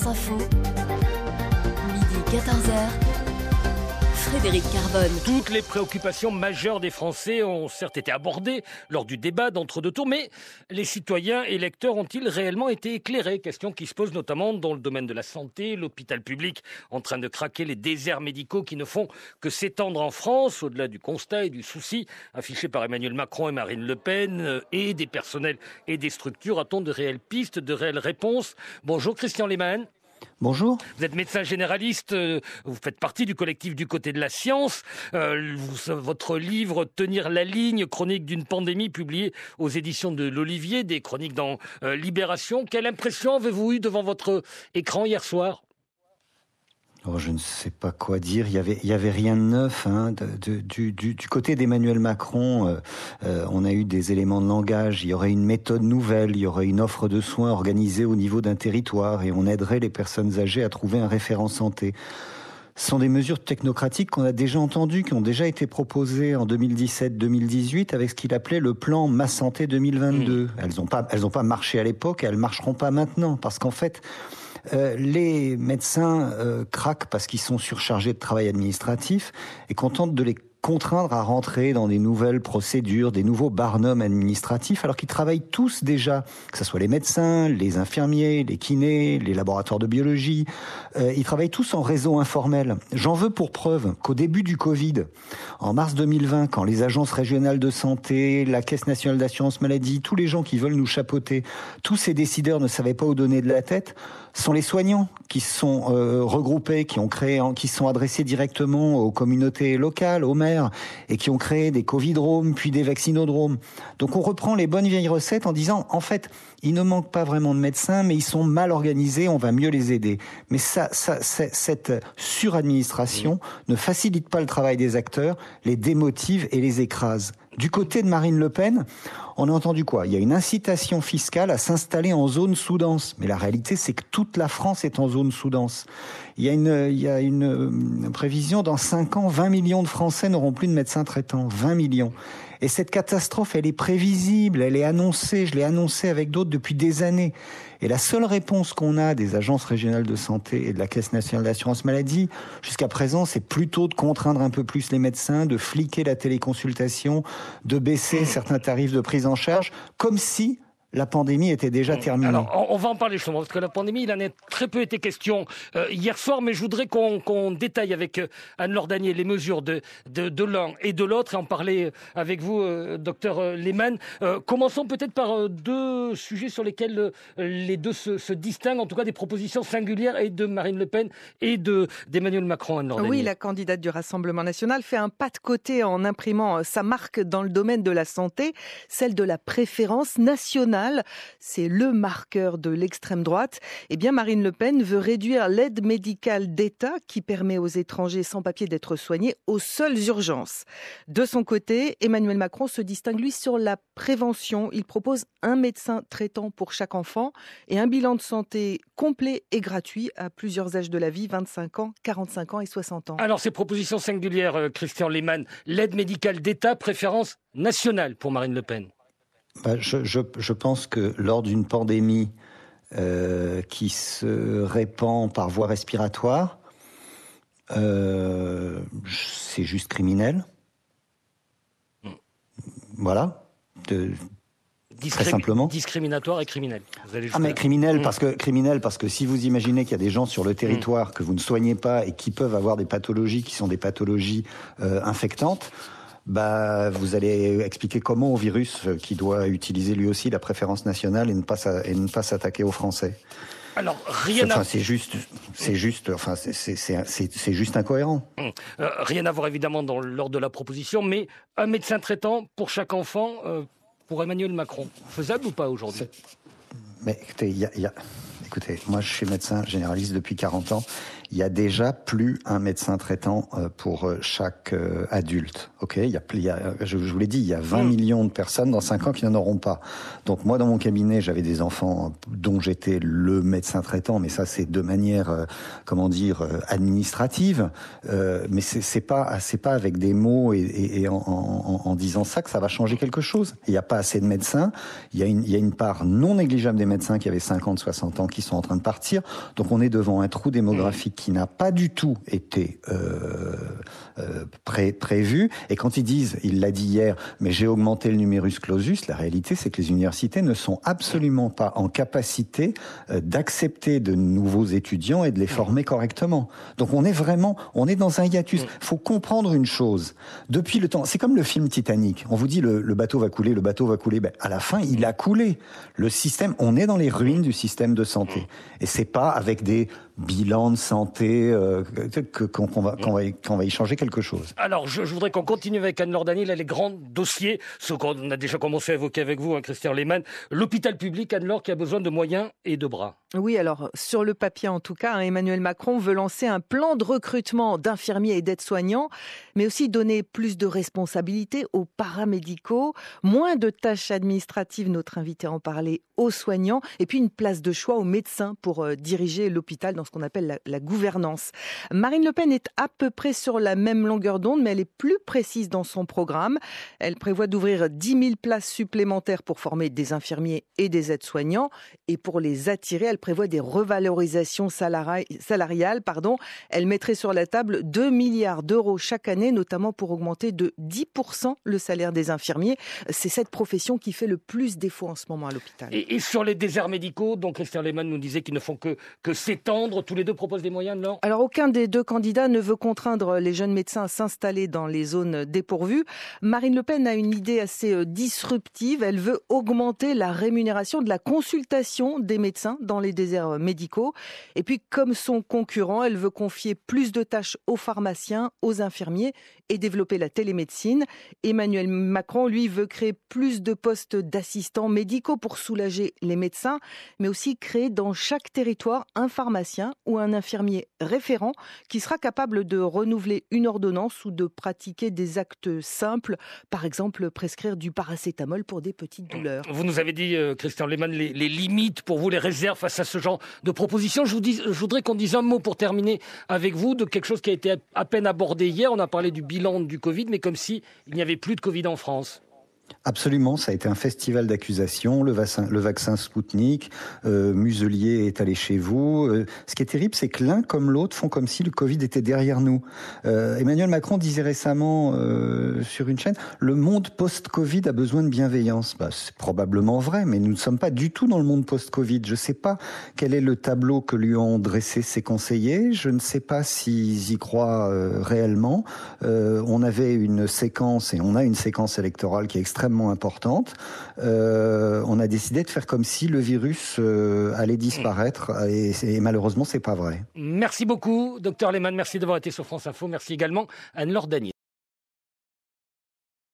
France Info, midi 14h. Frédéric Toutes les préoccupations majeures des Français ont certes été abordées lors du débat d'entre-deux tours, mais les citoyens et lecteurs ont-ils réellement été éclairés Question qui se pose notamment dans le domaine de la santé, l'hôpital public en train de craquer, les déserts médicaux qui ne font que s'étendre en France, au-delà du constat et du souci affiché par Emmanuel Macron et Marine Le Pen, euh, et des personnels et des structures. A-t-on de réelles pistes, de réelles réponses Bonjour Christian Lehmann. Bonjour. Vous êtes médecin généraliste, euh, vous faites partie du collectif du côté de la science. Euh, votre livre Tenir la ligne, chronique d'une pandémie, publié aux éditions de l'Olivier, des chroniques dans euh, Libération. Quelle impression avez-vous eu devant votre écran hier soir Oh, je ne sais pas quoi dire. Il y avait, il y avait rien de neuf. Hein, du, côté d'Emmanuel Macron, euh, euh, on a eu des éléments de langage. Il y aurait une méthode nouvelle. Il y aurait une offre de soins organisée au niveau d'un territoire et on aiderait les personnes âgées à trouver un référent santé. Ce sont des mesures technocratiques qu'on a déjà entendues, qui ont déjà été proposées en 2017-2018 avec ce qu'il appelait le plan Ma Santé 2022. Mmh. Elles n'ont pas, elles ont pas marché à l'époque et elles marcheront pas maintenant parce qu'en fait, euh, les médecins euh, craquent parce qu'ils sont surchargés de travail administratif et qu'on de les contraindre à rentrer dans des nouvelles procédures, des nouveaux barnums administratifs, alors qu'ils travaillent tous déjà, que ce soit les médecins, les infirmiers, les kinés, les laboratoires de biologie, euh, ils travaillent tous en réseau informel. J'en veux pour preuve qu'au début du Covid, en mars 2020, quand les agences régionales de santé, la Caisse nationale d'assurance maladie, tous les gens qui veulent nous chapeauter, tous ces décideurs ne savaient pas où donner de la tête, sont les soignants qui sont euh, regroupés, qui ont créé, qui sont adressés directement aux communautés locales, aux maires, et qui ont créé des covidromes, puis des vaccinodromes. Donc on reprend les bonnes vieilles recettes en disant, en fait, il ne manque pas vraiment de médecins, mais ils sont mal organisés, on va mieux les aider. Mais ça, ça cette suradministration ne facilite pas le travail des acteurs, les démotive et les écrase. Du côté de Marine Le Pen, on a entendu quoi Il y a une incitation fiscale à s'installer en zone sous-dense. Mais la réalité, c'est que toute la France est en zone sous-dense. Il y a une, il une, euh, prévision, dans 5 ans, 20 millions de Français n'auront plus de médecins traitant. 20 millions. Et cette catastrophe, elle est prévisible, elle est annoncée, je l'ai annoncée avec d'autres depuis des années. Et la seule réponse qu'on a des agences régionales de santé et de la Caisse nationale d'assurance maladie, jusqu'à présent, c'est plutôt de contraindre un peu plus les médecins, de fliquer la téléconsultation, de baisser certains tarifs de prise en charge comme si la pandémie était déjà mm. terminée. Alors, on va en parler justement, parce que la pandémie, il en est très peu été question euh, hier soir, mais je voudrais qu'on détaille avec euh, anne Lordanier les mesures de, de, l'un et de l'autre, et en parler euh, avec vous, docteur Lehmann. commençons peut-être par deux sujets sur lesquels les deux se, distinguent, en tout cas des propositions singulières et de Marine Le Pen et d'Emmanuel Macron, anne Oui, la candidate du Rassemblement national fait un pas de côté en imprimant sa marque dans le domaine de la santé, celle de la préférence nationale c'est le marqueur de l'extrême droite, eh bien Marine Le Pen veut réduire l'aide médicale d'État qui permet aux étrangers sans papier d'être soignés aux seules urgences. De son côté, Emmanuel Macron se distingue lui sur la prévention. Il propose un médecin traitant pour chaque enfant et un bilan de santé complet et gratuit à plusieurs âges de la vie, 25 ans, 45 ans et 60 ans. Alors ces propositions singulières, euh, Christian Lehmann, l'aide médicale d'État, préférence nationale pour Marine Le Pen. Bah, je, pense que lors d'une pandémie euh, qui se répand par voie respiratoire, euh, c'est juste criminel. Voilà. très simplement. Discriminatoire et criminel. ah mais criminel mm. parce que criminel parce que si vous imaginez qu'il y a des gens sur le territoire mm. que vous ne soignez pas et qui peuvent avoir des pathologies qui sont des pathologies euh, infectantes, bah, vous allez expliquer comment au virus, euh, qui doit utiliser lui aussi la préférence nationale et ne pas, et ne pas s'attaquer aux Français. Alors rien. c'est juste, c'est juste, enfin, c'est juste incohérent. Hum. Euh, rien à voir évidemment dans de la proposition, mais un médecin traitant pour chaque enfant euh, pour Emmanuel Macron, faisable ou pas aujourd'hui Mais écoutez, moi je suis médecin généraliste depuis 40 ans il y a déjà plus un médecin traitant euh, pour euh, chaque euh, adulte. Ok, il y a, je, vous l'ai dit, il y a 20 mm. millions de personnes dans 5 ans qui n'en auront pas. Donc moi, dans mon cabinet, j'avais des enfants dont j'étais le médecin traitant, mais ça c'est de manière, comment dire, administrative. mais c'est pas, c'est pas avec des mots et, en, disant ça que ça va changer quelque chose. Il n'y a pas assez de médecins. Il y a une, il y a une part non négligeable des médecins qui avaient 50, 60 ans qui sont en train de partir. Donc on est devant un trou mm. démographique qui n'a pas du tout été euh, euh prévu. Et quand ils disent, il l'a dit hier, mais j'ai augmenté le numerus clausus, la réalité c'est que les universités ne sont absolument pas en capacité euh, d'accepter de nouveaux étudiants et de les former correctement. Donc on est vraiment, on est dans un hiatus. Mm. Faut comprendre une chose. Depuis le temps, c'est comme le film Titanic. On vous dit le, bateau va couler, le bateau va couler. Ben, à la fin, il a coulé. Le système, on est dans les ruines du système de santé. Mm. Et c'est pas avec des bilan de santé, euh, qu'on va, y changer quelque chose. Alors, je, voudrais qu'on continue avec Anne Daniel elle les grands dossiers, ce qu'on a déjà commencé à évoquer avec vous, hein, Christian Lehmann. L'hôpital public, Anne-Laure, qui a besoin de moyens et de bras. Oui, alors sur le papier en tout cas, hein, Emmanuel Macron veut lancer un plan de recrutement d'infirmiers et d'aides-soignants, mais aussi donner plus de responsabilités aux paramédicaux, moins de tâches administratives, notre invité en parlait, aux soignants, et puis une place de choix aux médecins pour euh, diriger l'hôpital dans ce qu'on appelle la, gouvernance. Marine Le Pen est à peu près sur la même longueur d'onde, mais elle est plus précise dans son programme. Elle prévoit d'ouvrir 10 000 places supplémentaires pour former des infirmiers et des aides-soignants, et pour les attirer, elle prévoit des revalorisations salariales. Pardon. Elle mettrait sur la table 2 milliards d'euros chaque année, notamment pour augmenter de 10% le salaire des infirmiers. C'est cette profession qui fait le plus défaut en ce moment à l'hôpital. Et, sur les déserts médicaux, donc Christian Lehmann nous disait qu'ils ne font que, que s'étendre. Tous les deux proposent des moyens, de non Alors aucun des deux candidats ne veut contraindre les jeunes médecins à s'installer dans les zones dépourvues. Marine Le Pen a une idée assez euh, disruptive. Elle veut augmenter la rémunération de la consultation des médecins dans les des déserts euh, médicaux. Et puis, comme son concurrent, elle veut confier plus de tâches aux pharmaciens, aux infirmiers et développer la télémédecine. Emmanuel Macron, lui, veut créer plus de postes d'assistants médicaux pour soulager les médecins, mais aussi créer dans chaque territoire un pharmacien ou un infirmier référent qui sera capable de renouveler une ordonnance ou de pratiquer des actes simples, par exemple prescrire du paracétamol pour des petites mmh. douleurs. Vous nous avez dit, euh, Christian Lehmann, les, les, limites pour vous, les réserves face à ce genre de proposition. Je, voudrais qu'on dise un mot pour terminer avec vous de quelque chose qui a été à peine abordé hier. On a parlé du bilan du Covid, mais comme s'il n'y avait plus de Covid en France. Absolument, ça a été un festival d'accusations, le, le, vaccin Spoutnik, euh, Muselier est allé chez vous. Euh, ce qui est terrible, c'est que l'un comme l'autre font comme si le Covid était derrière nous. Euh, Emmanuel Macron disait récemment sur une chaîne, le monde post-Covid a besoin de bienveillance. Bah, c'est probablement vrai, mais nous ne sommes pas du tout dans le monde post-Covid. Je ne sais pas quel est le tableau que lui ont dressé ses conseillers, je ne sais pas s'ils y croient réellement. on avait une séquence, et on a une séquence électorale qui est extrêmement extrêmement importante, euh, on a décidé de faire comme si le virus euh, allait disparaître et, et malheureusement c'est pas vrai. Merci beaucoup, docteur Lehmann. Merci d'avoir été sur France Info. Merci également Anne-Laure